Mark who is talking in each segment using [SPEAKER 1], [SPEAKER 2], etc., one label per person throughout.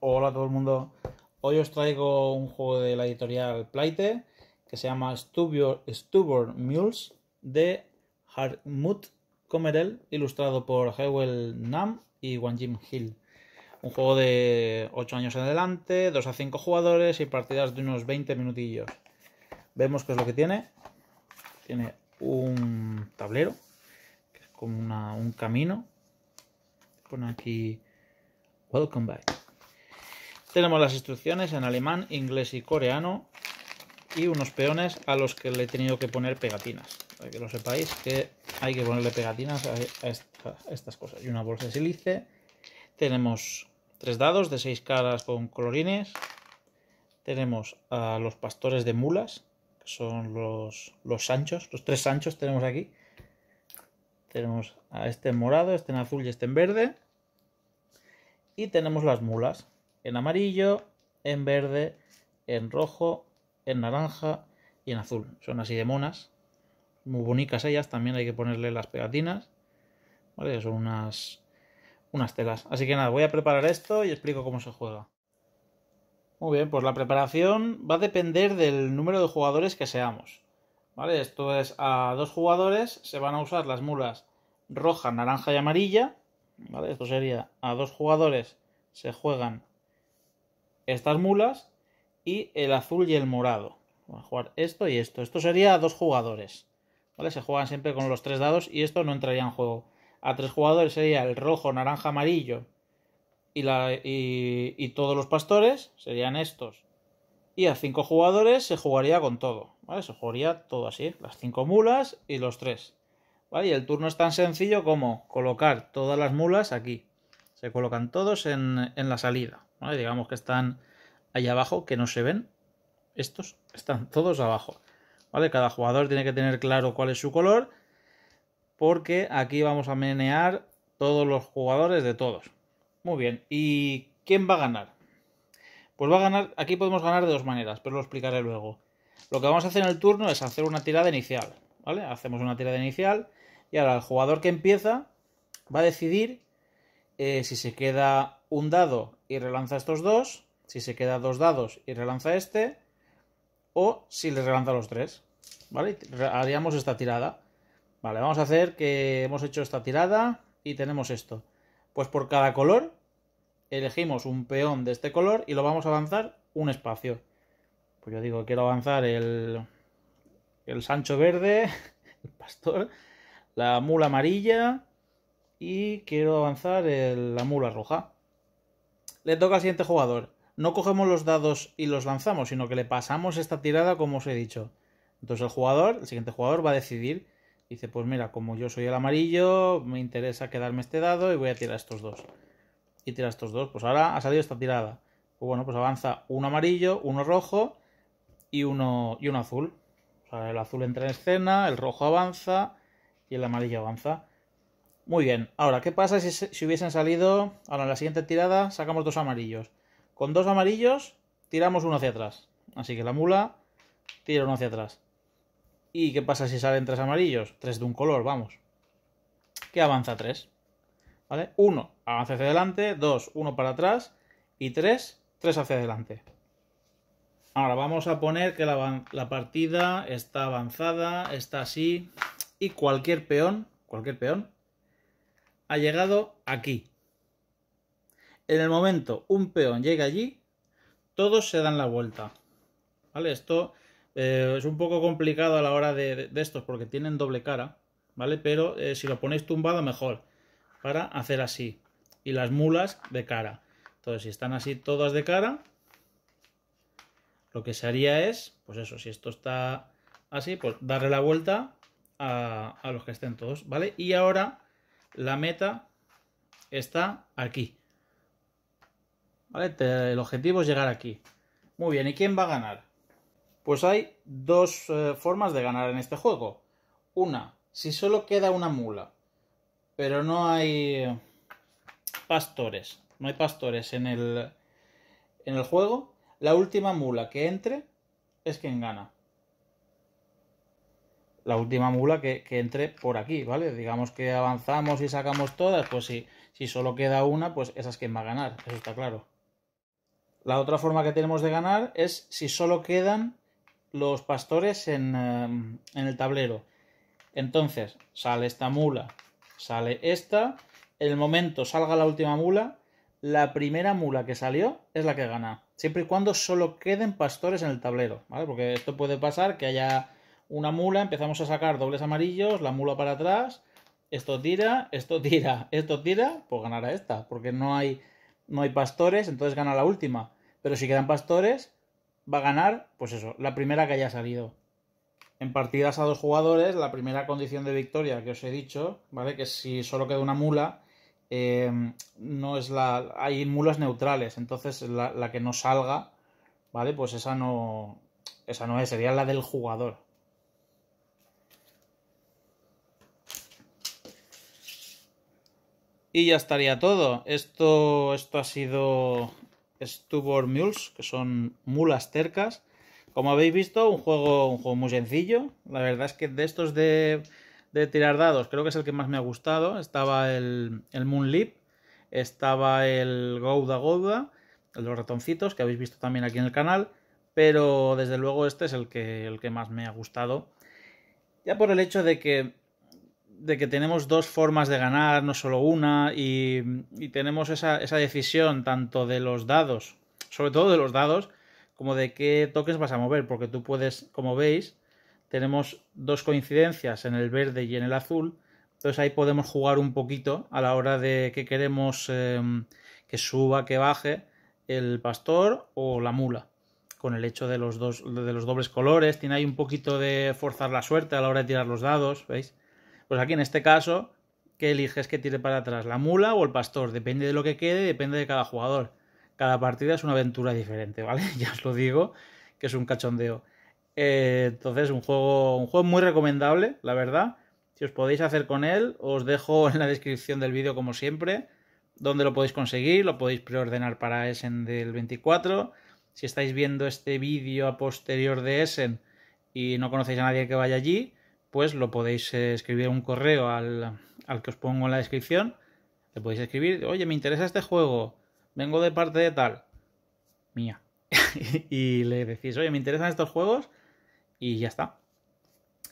[SPEAKER 1] Hola a todo el mundo. Hoy os traigo un juego de la editorial Pleite que se llama Stubborn Mules de Harmut Comerel, ilustrado por Hewell Nam y Wanjim Hill. Un juego de 8 años en adelante, 2 a 5 jugadores y partidas de unos 20 minutillos. Vemos qué es lo que tiene. Tiene un tablero, que es como un camino. con aquí Welcome Back. Tenemos las instrucciones en alemán, inglés y coreano y unos peones a los que le he tenido que poner pegatinas. Para que lo sepáis que hay que ponerle pegatinas a, estas cosas. Y una bolsa de silice. Tenemos tres dados de seis caras con colorines. Tenemos a los pastores de mulas, que son los, los sanchos. Los tres sanchos tenemos aquí. Tenemos a este en morado, este en azul y este en verde. Y tenemos las mulas, en amarillo, en verde, en rojo, en naranja y en azul. Son así de monas. Muy bonitas ellas, también hay que ponerle las pegatinas. ¿Vale? Son unas, unas telas. Así que nada, voy a preparar esto y explico cómo se juega. Muy bien, pues la preparación va a depender del número de jugadores que seamos. ¿Vale? Esto es a dos jugadores se van a usar las mulas roja, naranja y amarilla. ¿Vale? Esto sería a dos jugadores se juegan estas mulas y el azul y el morado. Vamos a jugar esto y esto. Esto sería a dos jugadores. ¿Vale? Se juegan siempre con los tres dados y esto no entraría en juego. A tres jugadores sería el rojo, naranja, amarillo y, la, y, todos los pastores serían estos. Y a cinco jugadores se jugaría con todo. ¿Vale? Se jugaría todo así. Las cinco mulas y los tres. ¿Vale? Y el turno es tan sencillo como colocar todas las mulas aquí. Se colocan todos en la salida digamos que están ahí abajo, que no se ven, estos están todos abajo. ¿vale? Cada jugador tiene que tener claro cuál es su color, porque aquí vamos a menear todos los jugadores de todos. Muy bien, ¿y quién va a ganar? Pues va a ganar, aquí podemos ganar de dos maneras, pero lo explicaré luego. Lo que vamos a hacer en el turno es hacer una tirada inicial, ¿vale? Hacemos una tirada inicial y ahora el jugador que empieza va a decidir eh, si se queda un dado y relanza estos dos, si se queda dos dados y relanza este, o si le relanza los tres. ¿Vale? Haríamos esta tirada. Vale, vamos a hacer que hemos hecho esta tirada y tenemos esto. Pues por cada color elegimos un peón de este color y lo vamos a avanzar un espacio. Pues yo digo, quiero avanzar el, el Sancho verde, el pastor, la mula amarilla, y quiero avanzar la mula roja. Le toca al siguiente jugador. No cogemos los dados y los lanzamos, sino que le pasamos esta tirada como os he dicho. Entonces el jugador, el siguiente jugador va a decidir. Dice, pues mira, como yo soy el amarillo, me interesa quedarme este dado y voy a tirar estos dos. Y tira estos dos. Pues ahora ha salido esta tirada. Pues bueno, pues avanza uno amarillo, uno rojo y uno, y uno azul. O sea, el azul entra en escena, el rojo avanza y el amarillo avanza. Muy bien, ahora, ¿qué pasa si, hubiesen salido? Ahora, en la siguiente tirada sacamos dos amarillos. Con dos amarillos tiramos uno hacia atrás. Así que la mula tira uno hacia atrás. ¿Y qué pasa si salen tres amarillos? Tres de un color, vamos. Que avanza tres. ¿Vale? Uno avanza hacia adelante, dos, uno para atrás y tres, tres hacia adelante. Ahora vamos a poner que la partida está avanzada, está así y cualquier peón, cualquier peón ha llegado aquí. En el momento un peón llega allí, todos se dan la vuelta. ¿Vale? Esto eh, es un poco complicado a la hora de, estos porque tienen doble cara, ¿vale? Pero eh, si lo ponéis tumbado mejor, para hacer así. Y las mulas de cara. Entonces, si están así todas de cara, lo que se haría es, pues eso, si esto está así, pues darle la vuelta a, a los que estén todos, ¿vale? Y ahora la meta está aquí. el objetivo es llegar aquí. Muy bien, ¿y quién va a ganar? Pues hay dos eh, formas de ganar en este juego. Una, si solo queda una mula, pero no hay pastores, no hay pastores en el, en el juego, la última mula que entre es quien gana la última mula que, entre por aquí, ¿vale? Digamos que avanzamos y sacamos todas, pues si, si solo queda una, pues esa es quien va a ganar, eso está claro. La otra forma que tenemos de ganar es si solo quedan los pastores en, em, en el tablero. Entonces, sale esta mula, sale esta, el momento salga la última mula, la primera mula que salió es la que gana, siempre y cuando solo queden pastores en el tablero, ¿vale? Porque esto puede pasar que haya una mula, empezamos a sacar dobles amarillos, la mula para atrás, esto tira, esto tira, esto tira, pues ganará esta, porque no hay, no hay pastores, entonces gana la última. Pero si quedan pastores, va a ganar, pues eso, la primera que haya salido. En partidas a dos jugadores, la primera condición de victoria que os he dicho, ¿vale? Que si solo queda una mula, eh, no es la. Hay mulas neutrales, entonces la, la que no salga, ¿vale? Pues esa no. Esa no es, sería la del jugador, Y ya estaría todo. Esto, esto ha sido Stubborn Mules, que son mulas tercas. Como habéis visto, un juego, un juego muy sencillo. La verdad es que de estos de, tirar dados, creo que es el que más me ha gustado. Estaba el, Moon Leap, estaba el Gouda Gouda, los ratoncitos, que habéis visto también aquí en el canal. Pero desde luego este es el que, el que más me ha gustado. Ya por el hecho de que de que tenemos dos formas de ganar, no solo una, y, tenemos esa, esa, decisión tanto de los dados, sobre todo de los dados, como de qué toques vas a mover, porque tú puedes, como veis, tenemos dos coincidencias en el verde y en el azul, entonces ahí podemos jugar un poquito a la hora de que queremos em, que suba, que baje el pastor o la mula con el hecho de los, dos, de los dobles colores, tiene ahí un poquito de forzar la suerte a la hora de tirar los dados, ¿veis? Pues aquí en este caso, ¿qué eliges que tire para atrás? ¿La mula o el pastor? Depende de lo que quede, depende de cada jugador. Cada partida es una aventura diferente, ¿vale? Ya os lo digo, que es un cachondeo. Eh, entonces, un juego, un juego muy recomendable, la verdad. Si os podéis hacer con él, os dejo en la descripción del vídeo, como siempre, donde lo podéis conseguir, lo podéis preordenar para Essen del 24. Si estáis viendo este vídeo a posterior de Essen y no conocéis a nadie que vaya allí, pues lo podéis eh, escribir un correo al, al que os pongo en la descripción. Le podéis escribir, oye, me interesa este juego, vengo de parte de tal, mía. y le decís, oye, me interesan estos juegos y ya está.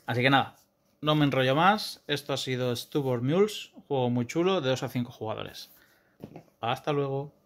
[SPEAKER 1] Así que nada, no me enrollo más. Esto ha sido Stubborn Mules, juego muy chulo de 2 a 5 jugadores. Hasta luego.